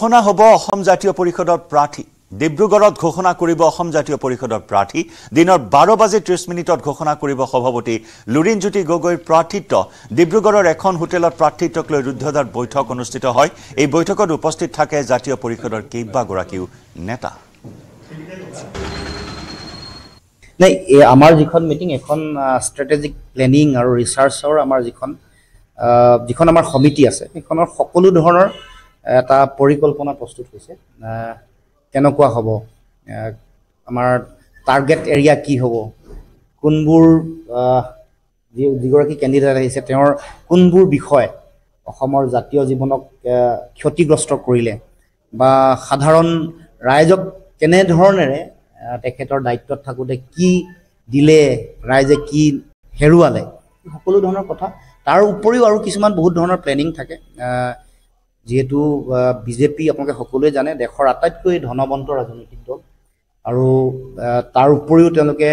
ঘোষণা হ'ব অসম জাতীয় পৰিষদৰ প্ৰাৰ্থী ডিব্ৰুগড়ত ঘোষণা কৰিব অসম জাতীয় পৰিষদৰ প্ৰাৰ্থী দিনৰ বাৰ বাজি ত্ৰিছ মিনিটত ঘোষণা কৰিব সভাপতি লুৰিণজ্যোতি গগৈৰ প্ৰাৰ্থিত্ব ডিব্ৰুগড়ৰ এখন হোটেলত প্ৰাৰ্থিত্বক লৈ ৰুদ্ধদাৰ বৈঠক অনুষ্ঠিত হয় এই বৈঠকত উপস্থিত থাকে জাতীয় পৰিষদৰ কেইবাগৰাকীও নেতা আমাৰ যিখন মিটিং এখন ষ্ট্ৰেটেজিক প্লেনিং আৰু ৰিচাৰ্চৰ আমাৰ যিখন যিখন আমাৰ সমিতি আছে সেইখনৰ সকলো ধৰণৰ এটা পৰিকল্পনা প্ৰস্তুত হৈছে কেনেকুৱা হ'ব আমাৰ টাৰ্গেট এৰিয়া কি হ'ব কোনবোৰ যি যিগৰাকী কেণ্ডিডেট আহিছে তেওঁৰ কোনবোৰ বিষয় অসমৰ জাতীয় জীৱনক ক্ষতিগ্ৰস্ত কৰিলে বা সাধাৰণ ৰাইজক কেনেধৰণেৰে তেখেতৰ দায়িত্বত থাকোঁতে কি দিলে ৰাইজে কি হেৰুৱালে সকলো ধৰণৰ কথা তাৰ উপৰিও আৰু কিছুমান বহুত ধৰণৰ প্লেনিং থাকে যিহেতু বিজেপি আপোনালোকে সকলোৱে জানে দেশৰ আটাইতকৈ ধনবন্ত ৰাজনৈতিক দল আৰু তাৰ উপৰিও তেওঁলোকে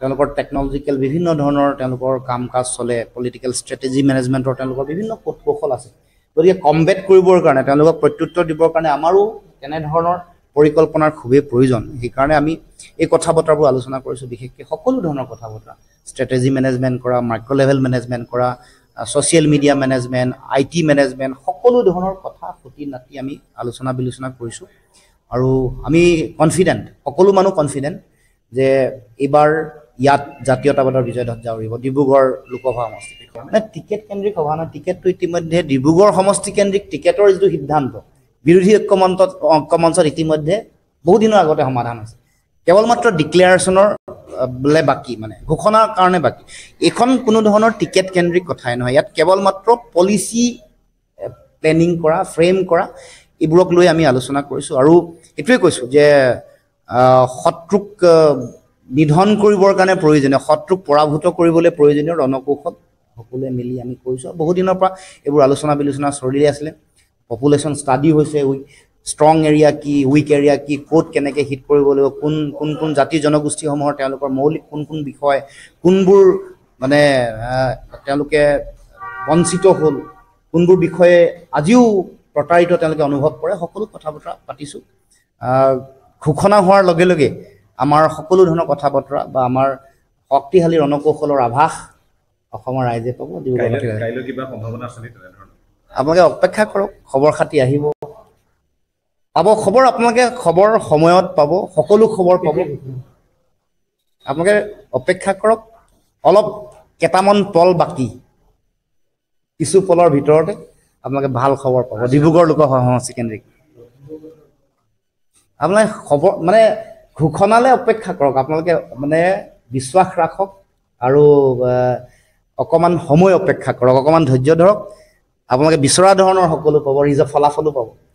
তেওঁলোকৰ টেকন'লজিকেল বিভিন্ন ধৰণৰ তেওঁলোকৰ কাম কাজ চলে পলিটিকেল ষ্ট্ৰেটেজি মেনেজমেণ্টৰ তেওঁলোকৰ বিভিন্ন কৌশ কৌশল আছে গতিকে কম্বেট কৰিবৰ কাৰণে তেওঁলোকক প্ৰত্যুত্তৰ দিবৰ কাৰণে আমাৰো তেনেধৰণৰ পৰিকল্পনাৰ খুবেই প্ৰয়োজন সেইকাৰণে আমি এই কথা বতৰাবোৰ আলোচনা কৰিছোঁ বিশেষকৈ সকলো ধৰণৰ কথা বতৰা ষ্ট্ৰেটেজি মেনেজমেণ্ট কৰা মাইক্ৰ লেভেল মেনেজমেণ্ট কৰা social media management I T management সকলো ধৰণৰ কথা খুটি নাতি আমি আলোচনা বিলোচনা কৰিছোঁ আৰু আমি কনফিডেণ্ট সকলো মানুহ কনফিডেণ্ট যে এইবাৰ ইয়াত জাতীয়তাবাদৰ বিজয় ধজ্জা উৰিব ডিব্ৰুগড় লোকসভা সমষ্টি মানে টিকেট কেন্দ্ৰিক সভা নহয় টিকেটটো ইতিমধ্যে ডিব্ৰুগড় সমষ্টি কেন্দ্ৰিক টিকেটৰ যিটো সিদ্ধান্ত বিৰোধী ঐক্যমন্ত ঐক্যমঞ্চত ইতিমধ্যে বহুদিনৰ আগতে সমাধান হৈছে কেৱল মাত্ৰ ডিক্লেয়াৰেশ্যনৰ বোলে বাকী মানে ঘোষণাৰ কাৰণে বাকী এইখন কোনো ধৰণৰ টিকেট কেন্দ্ৰিক কথাই নহয় ইয়াত কেৱল মাত্ৰ পলিচি প্লেনিং কৰা ফ্ৰেম কৰা এইবোৰক লৈ আমি আলোচনা কৰিছোঁ আৰু এইটোৱে কৈছোঁ যে শত্ৰুক নিধন কৰিবৰ কাৰণে প্ৰয়োজনীয় শত্ৰুক পৰাভূত কৰিবলৈ প্ৰয়োজনীয় ৰণকৌশল সকলোৱে মিলি আমি কৰিছোঁ বহুদিনৰ পৰা এইবোৰ আলোচনা বিলোচনা চলি আছিলে পপুলেশ্যন ষ্টাডি হৈছে ষ্ট্ৰং এৰিয়া কি উইক এৰিয়া কি ক'ত কেনেকৈ হিট কৰিব লাগিব কোন কোন কোন জাতি জনগোষ্ঠীসমূহৰ তেওঁলোকৰ মৌলিক কোন কোন বিষয় কোনবোৰ মানে তেওঁলোকে বঞ্চিত হ'ল কোনবোৰ বিষয়ে আজিও প্ৰতাৰিত তেওঁলোকে অনুভৱ কৰে সকলো কথা বতৰা পাতিছোঁ ঘোষণা হোৱাৰ লগে লগে আমাৰ সকলো ধৰণৰ কথা বতৰা বা আমাৰ শক্তিশালী ৰণকৌশলৰ আভাস অসমৰ ৰাইজে পাব আপোনালোকে অপেক্ষা কৰক খবৰ খাতি আহিব পাব খবৰ আপোনালোকে খবৰ সময়ত পাব সকলো খবৰ পাব আপোনালোকে অপেক্ষা কৰক অলপ কেইটামান পল বাকী কিছু পলৰ ভিতৰতে আপোনালোকে ভাল খবৰ পাব ডিব্ৰুগড় লোক হাইছেকেণ্ডেৰী আপোনালোকে খবৰ মানে ঘোষণালৈ অপেক্ষা কৰক আপোনালোকে মানে বিশ্বাস ৰাখক আৰু অকণমান সময় অপেক্ষা কৰক অকণমান ধৈৰ্য ধৰক আপোনালোকে বিচৰা ধৰণৰ সকলো পাব নিজৰ ফলাফলো পাব